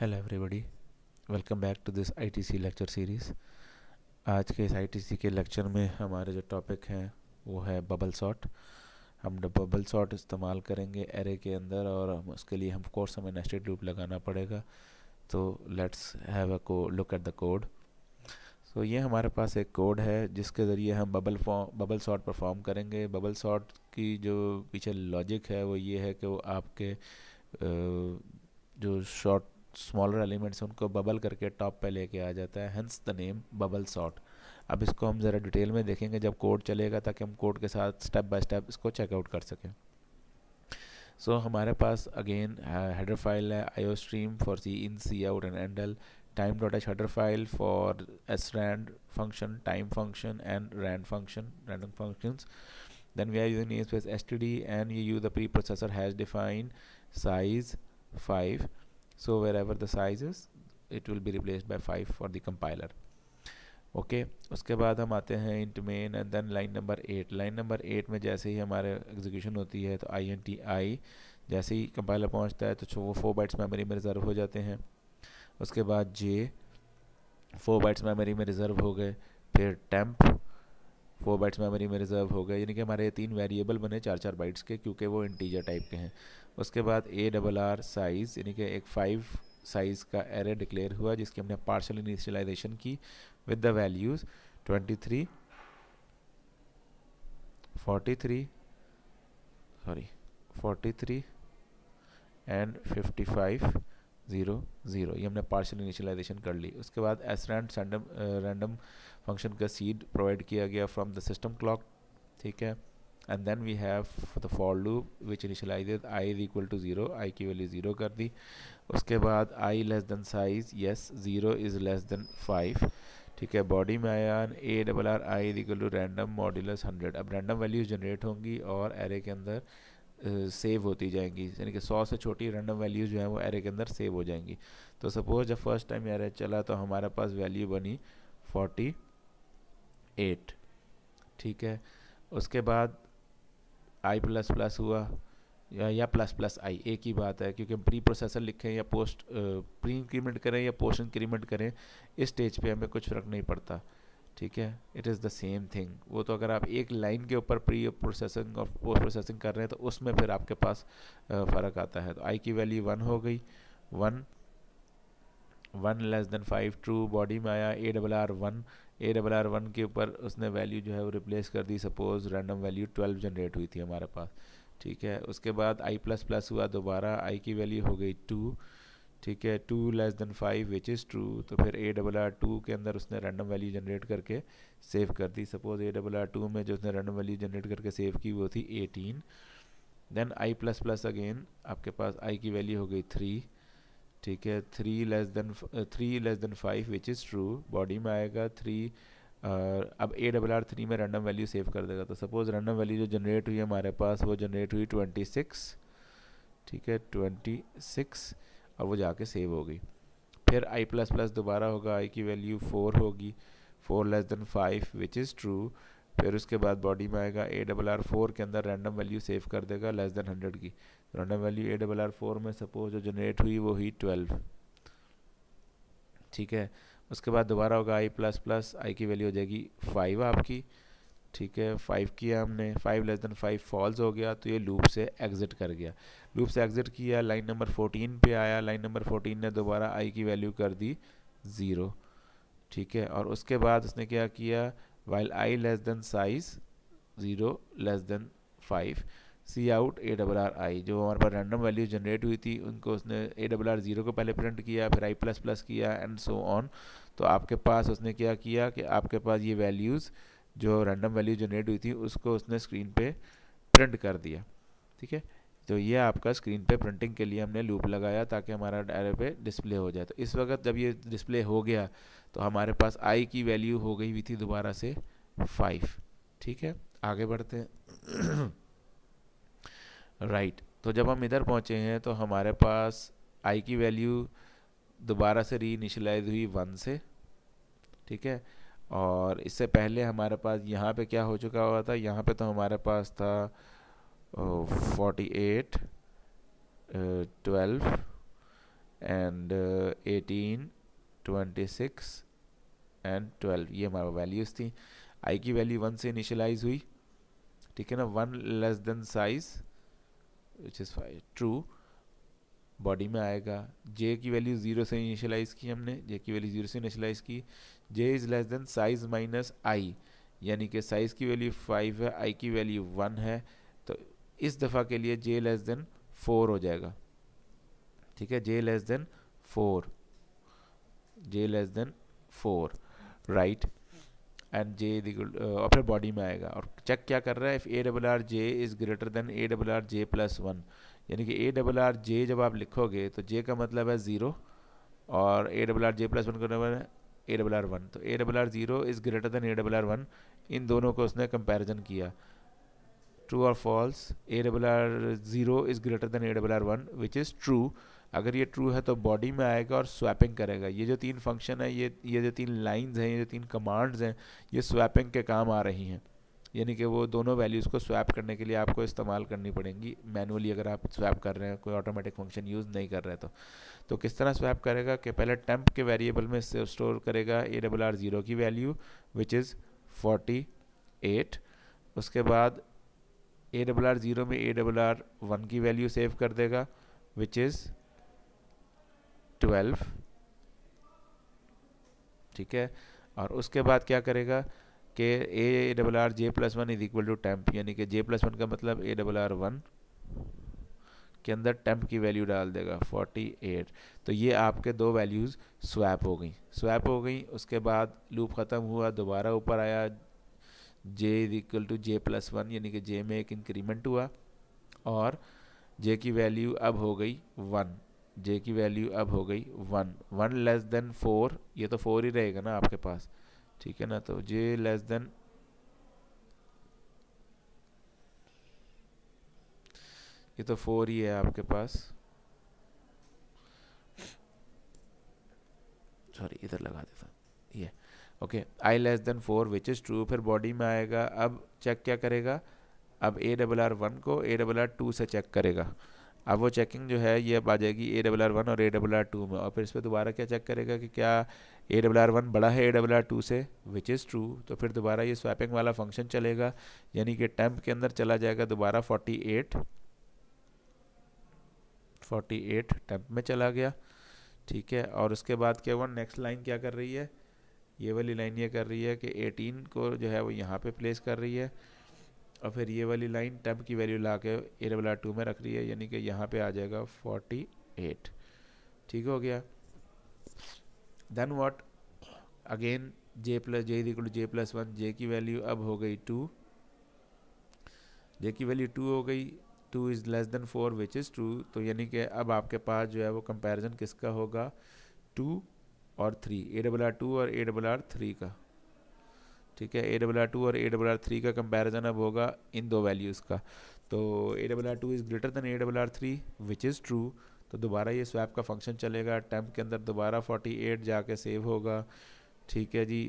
Hello everybody welcome back to this ITC lecture series आज के इस आईटीसी के लेक्चर में हमारे जो टॉपिक हैं वो है बबल सॉट हम बबल सॉट इस्तेमाल करेंगे एरे के अंदर और हम उसके लिए हम कोर्स हमें नेस्टेड लूप लगाना पड़ेगा तो लेट्स हैव अ को लुक एट द कोड तो ये हमारे पास एक कोड है जिसके ज़रिए हम bubble form bubble sort perform करेंगे बबल शॉट की जो पीछे लॉजिक है वो ये है कि वो आपके जो शॉर्ट स्मॉलर एलिमेंट्स उनको बबल करके टॉप पे लेके आ जाता है hence the name bubble sort अब इसको हम ज़रा डिटेल में देखेंगे जब कोड चलेगा ताकि हम कोड के साथ स्टेप बाय स्टेप इसको चेकआउट कर सकें सो so, हमारे पास अगेन हेडर फाइल है IO stream for cin cout and endl time dot H header file for srand function time function and rand function random functions then we S T D and you you the preprocessor has define size five so wherever the size is it will be replaced by 5 for the compiler okay okay, उसके बाद हम आते हैं int main and then line number eight line number eight में जैसे ही हमारे execution होती है तो आई एन टी आई जैसे ही कंपाइलर पहुंचता है तो वो फोर बाइट्स मेमोरी में रिज़र्व हो जाते हैं उसके बाद जे फोर बाइट्स मेमोरी में रिज़र्व हो गए फिर टेम्प फोर बाइट्स मेमोरी में रिजर्व हो गए यानी कि हमारे तीन वेरिएबल बने चार चार बाइट्स के क्योंकि वो इंटीजर टाइप के हैं उसके बाद ए डबल आर साइज़ यानी कि एक फाइव साइज़ का एरे डिक्लेयर हुआ जिसकी हमने पार्शल इनिशियलाइजेशन की with the values twenty three forty three sorry forty three and fifty five zero zero ये हमने पार्शल इनिशियलाइजेशन कर ली उसके बाद एस रैंड रैंडम फंक्शन का सीड प्रोवाइड किया गया फ्रॉम द सिस्टम क्लॉक ठीक है and then we have the for loop which initialize I is equal to zero I की वैल्यू ज़ीरो कर दी उसके बाद I less than size yes zero is less than five ठीक है body में आया A double R I is equal to random modulus hundred अब रैंडम वैल्यूज जनरेट होंगी और एरे के अंदर सेव uh, होती जाएंगी यानी कि सौ से छोटी रैंडम वैल्यूज जो हैं वो एरे के अंदर सेव हो जाएंगी तो सपोज जब फर्स्ट टाइम एरे चला तो हमारे पास वैल्यू बनी फोर्टी एट ठीक है उसके बाद आई प्लस प्लस हुआ या, या प्लस प्लस आई एक ही बात है क्योंकि प्री प्रोसेसर लिखें या पोस्ट प्री इंक्रीमेंट करें या पोस्ट इंक्रीमेंट करें इस स्टेज पे हमें कुछ फ़र्क नहीं पड़ता ठीक है it is the same thing वो तो अगर आप एक लाइन के ऊपर प्री प्रोसेसिंग और पोस्ट प्रोसेसिंग कर रहे हैं तो उसमें फिर आपके पास फ़र्क आता है तो आई की वैल्यू वन हो गई one one less than five true body में आया A double R one A double R one के ऊपर उसने वैल्यू जो है वो रिप्लेस कर दी suppose random value twelve generate हुई थी हमारे पास ठीक है उसके बाद आई प्लस प्लस हुआ दोबारा आई की वैल्यू हो गई टू ठीक है two less than five which is true तो फिर ए डबल आर टू के अंदर उसने रैंडम वैल्यू जनरेट करके सेव कर दी suppose A double R two में जो उसने रैंडम वैल्यू जनरेट करके सेव की वो थी eighteen then I plus plus again आपके पास आई की वैल्यू हो गई थ्री ठीक है three less than three less than five which is true body में आएगा थ्री Uh, अब ए डबल आर थ्री में रैंडम वैल्यू सेव कर देगा तो सपोज़ रैंडम वैल्यू जो जनरेट हुई हमारे पास वो जनरेट हुई ट्वेंटी सिक्स ठीक है ट्वेंटी सिक्स अब वो जाके सेव होगी फिर आई प्लस प्लस दोबारा होगा आई की वैल्यू फ़ोर होगी four less than five which is true फिर उसके बाद बॉडी में आएगा ए डबल आर फोर के अंदर रैंडम वैल्यू सेव कर देगा लेस देन हंड्रेड की random value A double R four में सपोज जो जनरेट हुई वो हुई ट्वेल्व ठीक है उसके बाद दोबारा होगा आई प्लस प्लस आई की वैल्यू हो जाएगी फाइव आपकी ठीक है फाइव किया हमने five less than five false हो गया तो ये लूप से एग्ज़िट कर गया लूप से एग्ज़िट किया लाइन नंबर फोर्टीन पे आया लाइन नंबर फोर्टीन ने दोबारा आई की वैल्यू कर दी ज़ीरो ठीक है और उसके बाद उसने क्या किया while i less than size 0 less than 5 C out A double R I जो हमारे पास रैंडम वैल्यू जनरेट हुई थी उनको उसने ए डबल आर ज़ीरो को पहले प्रिंट किया फिर आई प्लस प्लस किया एंड सो ऑन तो आपके पास उसने क्या किया कि आपके पास ये वैल्यूज़ जो रैंडम वैल्यू जनरेट हुई थी उसको उसने स्क्रीन पे प्रिंट कर दिया ठीक है तो ये आपका स्क्रीन पे प्रिंटिंग के लिए हमने लूप लगाया ताकि हमारा एरे पे डिस्प्ले हो जाए तो इस वक्त जब ये डिस्प्ले हो गया तो हमारे पास आई की वैल्यू हो गई हुई थी दोबारा से फाइव ठीक है आगे बढ़ते हैं राइट तो जब हम इधर पहुँचे हैं तो हमारे पास आई की वैल्यू दोबारा से री इनिशलाइज हुई वन से ठीक है और इससे पहले हमारे पास यहाँ पे क्या हो चुका हुआ था यहाँ पे तो हमारे पास था Oh, uh, 48 uh, 12 and uh, 18 26 and 12 ये हमारा वैल्यूज़ थी आई की वैल्यू वन से इनिशियलाइज हुई ठीक है ना one less than size which is five true body में आएगा जे की वैल्यू ज़ीरो से इनिशियलाइज की हमने जे की वैल्यू ज़ीरो से इनिशियलाइज की J is less than size minus I यानी कि साइज़ की वैल्यू फाइव है आई की वैल्यू वन है इस दफ़ा के लिए जे लेस देन फोर हो जाएगा ठीक है J less than four J less than four right and J और फिर बॉडी में आएगा और चेक क्या कर रहा है if A double R J is greater than A double R J plus one यानी कि ए डबल आर जे जब आप लिखोगे तो जे का मतलब है ज़ीरो और A double R J plus one का मतलब ए डबल आर वन तो A double R zero is greater than A double R one इन दोनों को उसने कंपैरिजन किया ट्रू और false A double R zero is greater than A double R one which is true अगर ये true है तो बॉडी में आएगा और स्वैपिंग करेगा ये जो तीन फंक्शन है ये ये जो तीन लाइंस हैं ये जो तीन कमांड्स हैं ये स्वैपिंग के काम आ रही हैं यानी कि वो दोनों वैल्यूज़ को स्वैप करने के लिए आपको इस्तेमाल करनी पड़ेंगी मैनुअली अगर आप स्वैप कर रहे हैं कोई ऑटोमेटिक फंक्शन यूज़ नहीं कर रहे तो तो किस तरह स्वैप करेगा कि पहले टेम्प के वेरिएबल में स्टोर करेगा ए डबल आर ज़ीरो की value which is forty eight उसके बाद ए डबल आर ज़ीरो में ए डबल आर वन की वैल्यू सेव कर देगा विच इज़ ट्वेल्व ठीक है और उसके बाद क्या करेगा कि A A double R J plus one is equal to temp यानी कि जे प्लस वन का मतलब ए डबल आर वन के अंदर टेम्प की वैल्यू डाल देगा फोर्टी एट तो ये आपके दो वैल्यूज़ स्वैप हो गई स्वैप हो गई उसके बाद लूप ख़त्म हुआ दोबारा ऊपर आया J is equal to J plus one यानी कि जे में एक इंक्रीमेंट हुआ और जे की वैल्यू अब हो गई वन जे की वैल्यू अब हो गई one one less than four ये तो फोर ही रहेगा ना आपके पास ठीक है ना तो जे लेस देन ये तो फोर ही है आपके पास सॉरी इधर लगा दे okay I less than four which is true फिर बॉडी में आएगा अब चेक क्या करेगा अब ए डबल आर वन को ए डबल आर टू से चेक करेगा अब वो चेकिंग जो है ये अब आ जाएगी ए डबल आर वन और ए डबल आर टू में और फिर इस पर दोबारा क्या चेक करेगा कि क्या ए डबल आर वन बड़ा है ए डबल आर टू से विच इज़ ट्रू तो फिर दोबारा ये स्वैपिंग वाला फंक्शन चलेगा यानी कि टेम्प के अंदर चला जाएगा दोबारा forty eight forty eight temp में चला गया ठीक है और उसके बाद क्या हुआ नेक्स्ट लाइन क्या कर रही है ये वाली लाइन ये कर रही है कि 18 को जो है वो यहाँ पे प्लेस कर रही है और फिर ये वाली लाइन टब की वैल्यू ला के ए डबल आर टू में रख रही है यानी कि यहाँ पे आ जाएगा 48 ठीक हो गया then what again J plus J equal J plus one J की वैल्यू अब हो गई टू जे की वैल्यू टू हो गई two is less than four which is two तो यानी कि अब आपके पास जो है वो कंपैरिजन किसका होगा टू और three A double R two और ए डबल आर थ्री का ठीक है ए डबल आर टू और ए डबल आर थ्री का कंपैरिजन अब होगा इन दो वैल्यूज़ का तो A double R two is greater than A double R three which is true तो दोबारा ये स्वैप का फंक्शन चलेगा टैम्प के अंदर दोबारा फोर्टी एट जाके सेव होगा ठीक है जी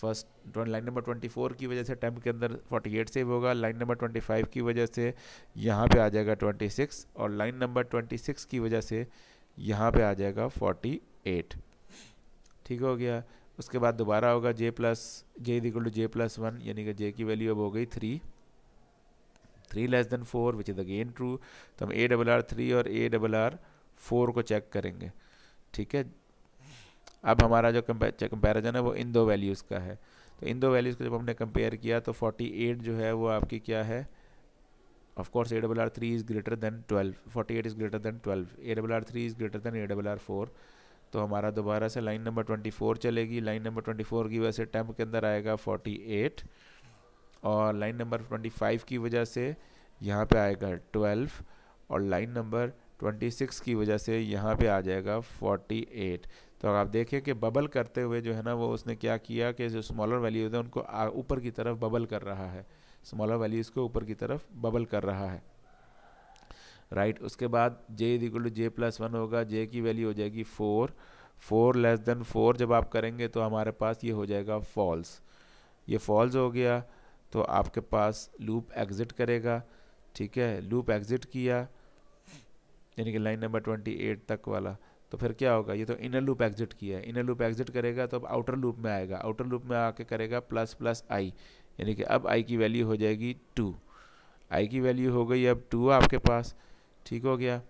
first line number twenty four की वजह से टैम्प के अंदर फोर्टी एट सेव होगा लाइन नंबर ट्वेंटी फाइव की वजह से यहाँ पे आ जाएगा ट्वेंटी सिक्स और लाइन नंबर ट्वेंटी सिक्स की वजह से यहाँ पे आ जाएगा फोर्टी एट ठीक हो गया उसके बाद दोबारा होगा J plus J is equal to J plus one यानी कि जे की वैल्यू अब हो गई three three less than four which is again true तो हम ए डबल आर थ्री और ए डबल आर फोर को चेक करेंगे ठीक है अब हमारा जो कंपेरिजन है वो इन दो वैल्यूज़ का है तो इन दो वैल्यूज़ को जब हमने कंपेयर किया तो 48 जो है वो आपकी क्या है of course A double R three is greater than twelve forty eight is greater than twelve A double R three is greater than A double R four तो हमारा दोबारा से लाइन नंबर 24 चलेगी लाइन नंबर 24 की वजह से temp के अंदर आएगा 48 और लाइन नंबर 25 की वजह से यहाँ पे आएगा 12 और लाइन नंबर 26 की वजह से यहाँ पे आ जाएगा 48 तो आप देखिए कि बबल करते हुए जो है ना वो उसने क्या किया कि जो स्मॉलर वैल्यूज़ हैं उनको ऊपर की तरफ बबल कर रहा है स्मॉलर वैल्यूज़ को ऊपर की तरफ बबल कर रहा है राइट right? उसके बाद J is equal to J plus one होगा जे की वैल्यू हो जाएगी four four less than four जब आप करेंगे तो हमारे पास ये हो जाएगा फॉल्स ये फॉल्स हो गया तो आपके पास लूप एग्ज़िट करेगा ठीक है लूप एग्ज़िट किया यानी कि लाइन नंबर ट्वेंटी एट तक वाला तो फिर क्या होगा ये तो इनर लूप एग्ज़िट किया है इनर लूप एग्ज़िट करेगा तो अब आउटर लूप में आएगा आउटर लूप में आके करेगा प्लस प्लस आई यानी कि अब आई की वैल्यू हो जाएगी टू आई की वैल्यू हो गई अब टू आपके पास ठीक हो गया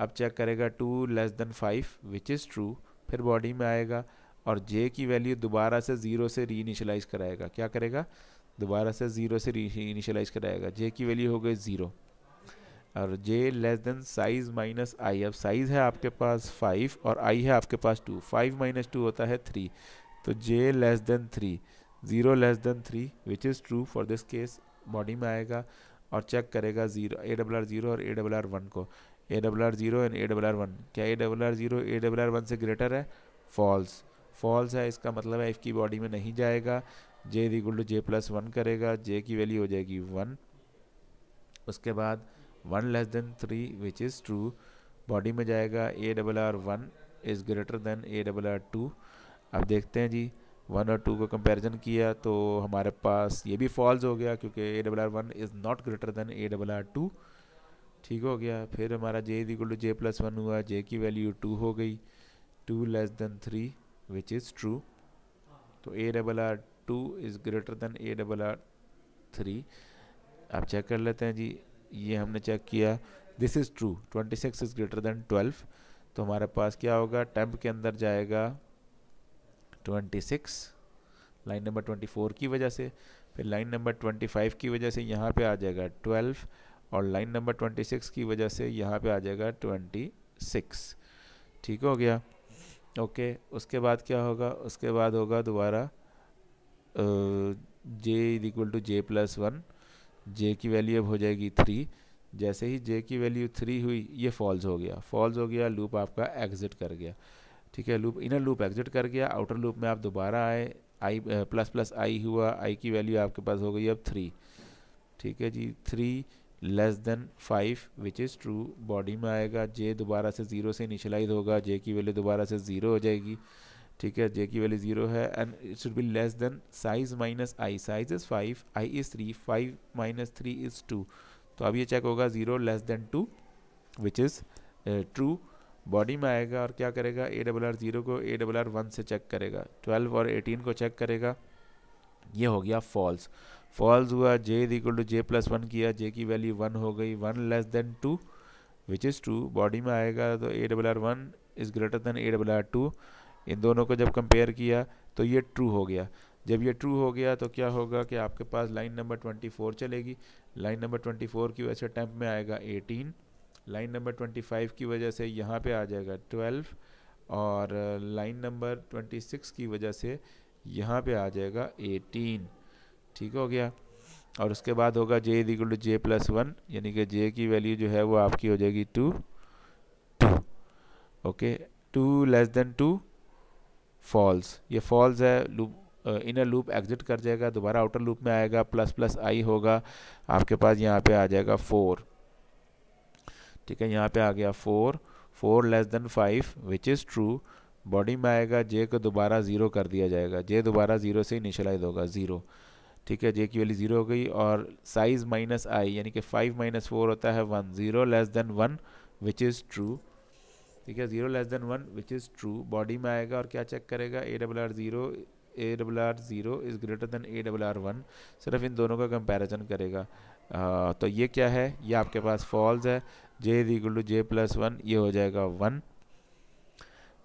अब चेक करेगा two less than five which is true फिर बॉडी में आएगा और जे की वैल्यू दोबारा से ज़ीरो से री इनिशलाइज कराएगा क्या करेगा दोबारा से ज़ीरो से री इनिशलाइज कराएगा जे की वैल्यू हो गई ज़ीरो और J less than size minus I अब साइज़ है आपके पास फाइव और आई है आपके पास टू फाइव माइनस टू होता है थ्री तो J less than three zero less than three which is true for this case body में आएगा और चेक करेगा zero A double R zero और ए डबल आर वन को A double R zero and A double R one क्या A double R zero A double R one से greater है false false है इसका मतलब है इसकी बॉडी में नहीं जाएगा J equal to J plus one करेगा जे की वैल्यू हो जाएगी वन उसके बाद one less than three which is true body में जाएगा A double R one is greater than A double R two अब देखते हैं जी वन और टू का कंपैरिजन किया तो हमारे पास ये भी फॉल्स हो गया क्योंकि A double R one is not greater than A double R two ठीक हो गया फिर हमारा J equal to J plus one हुआ जे की वैल्यू टू हो गई two less than three which is true तो A double R two is greater than A double R three आप चेक कर लेते हैं जी ये हमने चेक किया this is true twenty six is greater then twelve तो हमारे पास क्या होगा टेम्प के अंदर जाएगा 26 लाइन नंबर 24 की वजह से फिर लाइन नंबर 25 की वजह से यहाँ पे आ जाएगा 12 और लाइन नंबर 26 की वजह से यहाँ पे आ जाएगा 26 ठीक हो गया ओके उसके बाद क्या होगा उसके बाद होगा दोबारा J is equal to J plus one J की वैल्यू अब हो जाएगी थ्री जैसे ही जे की वैल्यू थ्री हुई ये फॉल्स हो गया फॉल्स हो गया लूप आपका एग्जिट कर गया ठीक है लूप इनर लूप एग्जिट कर गया आउटर लूप में आप दोबारा आए आई प्लस प्लस आई हुआ आई की वैल्यू आपके पास हो गई अब थ्री ठीक है जी three less than five which is true body में आएगा जे दोबारा से ज़ीरो से इनिशलाइज होगा जे की वैल्यू दोबारा से ज़ीरो हो जाएगी ठीक है जे की वैल्यू ज़ीरो है and it should be less than size minus I size is five I is three five minus three is two तो अब ये चेक होगा zero less than two which is true body में आएगा और क्या करेगा ए डबल आर ज़ीरो को ए डबल आर वन से चेक करेगा ट्वेल्व और एटीन को चेक करेगा ये हो गया फॉल्स फॉल्स हुआ J is equal to J plus one किया जे की वैल्यू वन हो गई one less than two which is two body में आएगा तो A double R one is greater than A double R two इन दोनों को जब कंपेयर किया तो ये ट्रू हो गया जब ये ट्रू हो गया तो क्या होगा कि आपके पास लाइन नंबर ट्वेंटी फोर चलेगी लाइन नंबर ट्वेंटी फोर की वजह से टेम्प में आएगा एटीन लाइन नंबर 25 की वजह से यहाँ पे आ जाएगा 12 और लाइन नंबर 26 की वजह से यहाँ पे आ जाएगा 18 ठीक हो गया और उसके बाद होगा J is equal to J plus one यानी कि जे की वैल्यू जो है वो आपकी हो जाएगी two two okay two less than two false ये फॉल्स है लूप इनर लूप एग्जिट कर जाएगा दोबारा आउटर लूप में आएगा प्लस प्लस आई होगा आपके पास यहाँ पे आ जाएगा फोर ठीक है यहाँ पे आ गया four four less than five which is true body में आएगा जे को दोबारा ज़ीरो कर दिया जाएगा जे दोबारा ज़ीरो से इनिशलाइज होगा ज़ीरो ठीक है जे की वैल्यू ज़ीरो हो गई और साइज़ माइनस आई यानी कि फाइव माइनस फोर होता है one zero less than one which is true ठीक है zero less than one which is true body में आएगा और क्या चेक करेगा A double R zero A double R zero is greater than A double R one सिर्फ इन दोनों का कंपैरिजन करेगा आ, तो ये क्या है ये आपके पास फॉल्स है J is equal to J plus one ये हो जाएगा वन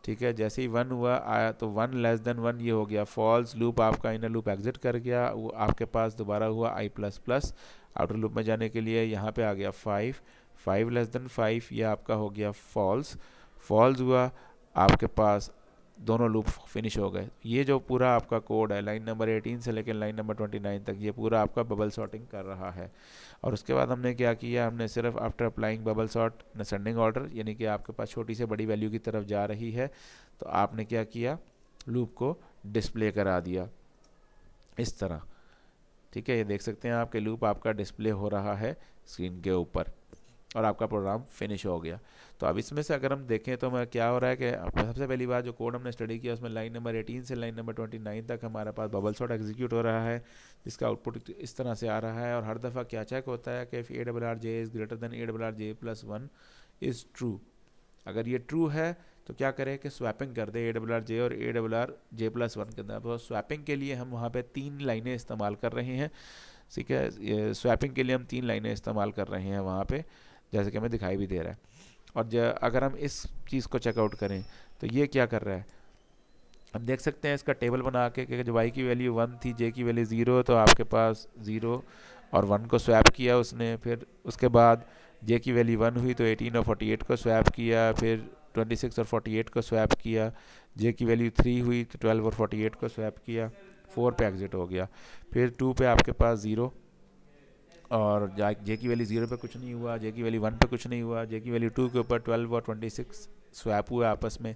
ठीक है जैसे ही वन हुआ आया तो वन लेस देन वन ये हो गया फॉल्स लूप आपका इनर लूप एग्जिट कर गया वो आपके पास दोबारा हुआ I plus plus outer loop में जाने के लिए यहाँ पे आ गया five five less than five ये आपका हो गया फॉल्स फॉल्स हुआ आपके पास दोनों लूप फिनिश हो गए ये जो पूरा आपका कोड है लाइन नंबर 18 से लेकर लाइन नंबर 29 तक ये पूरा आपका बबल सॉर्टिंग कर रहा है और उसके बाद हमने क्या किया हमने सिर्फ after applying bubble sort sending order यानी कि आपके पास छोटी से बड़ी वैल्यू की तरफ जा रही है तो आपने क्या किया लूप को डिस्प्ले करा दिया इस तरह ठीक है ये देख सकते हैं आपके लूप आपका डिस्प्ले हो रहा है स्क्रीन के ऊपर और आपका प्रोग्राम फिनिश हो गया तो अब इसमें से अगर हम देखें तो हमें क्या हो रहा है कि सबसे पहली बार जो कोड हमने स्टडी किया उसमें लाइन नंबर 18 से लाइन नंबर 29 तक हमारे पास बबल शॉट एग्जीक्यूट हो रहा है जिसका आउटपुट इस तरह से आ रहा है और हर दफ़ा क्या चेक होता है कि A double R J is greater than A double R J plus one is true अगर ये ट्रू है तो क्या करें कि स्वैपिंग कर दे ए डबल आर जे और A double R J plus one के अंदर तो स्वैपिंग के लिए हम वहाँ पर तीन लाइनें इस्तेमाल कर रहे हैं ठीक है स्वैपिंग के लिए हम तीन लाइनें इस्तेमाल कर रहे हैं वहाँ पर जैसे कि हमें दिखाई भी दे रहा है और अगर हम इस चीज़ को चेकआउट करें तो ये क्या कर रहा है हम देख सकते हैं इसका टेबल बना के कि जो वाई की वैल्यू वन थी जे की वैल्यू ज़ीरो तो आपके पास ज़ीरो और वन को स्वैप किया उसने फिर उसके बाद जे की वैल्यू वन हुई तो एटीन और फोर्टी एट को स्वैप किया फिर ट्वेंटी सिक्स और फोर्टी एट को स्वैप किया जे की वैल्यू थ्री हुई तो ट्वेल्व और फोर्टी एट को स्वैप किया फोर पे एग्ज़िट हो गया फिर टू पे आपके पास ज़ीरो और जे की वैली जीरो पे कुछ नहीं हुआ जे की वैली वन पे कुछ नहीं हुआ जे की वैली टू के ऊपर ट्वेल्व और ट्वेंटी सिक्स स्वैप हुआ आपस में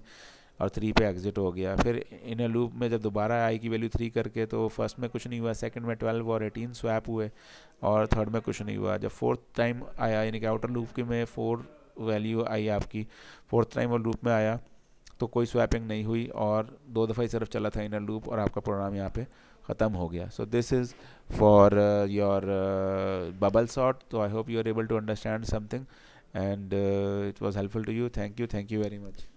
और थ्री पे एग्जिट हो गया फिर इन ए लूप में जब दोबारा आई की वैल्यू थ्री करके तो फर्स्ट में कुछ नहीं हुआ सेकंड में ट्वेल्व और एटीन स्वैप हुए और थर्ड में कुछ नहीं हुआ जब फोर्थ टाइम आया यानी कि आउटर लूप के में फोर वैल्यू आई आपकी फोर्थ टाइम वो लूप में आया तो कोई स्वैपिंग नहीं हुई और दो दफ़ा ही सिर्फ चला था इनर लूप और आपका प्रोग्राम यहाँ पर ख़त्म हो गया so this is for your bubble sort तो I hope you are able to understand something and it was helpful to you thank you thank you very much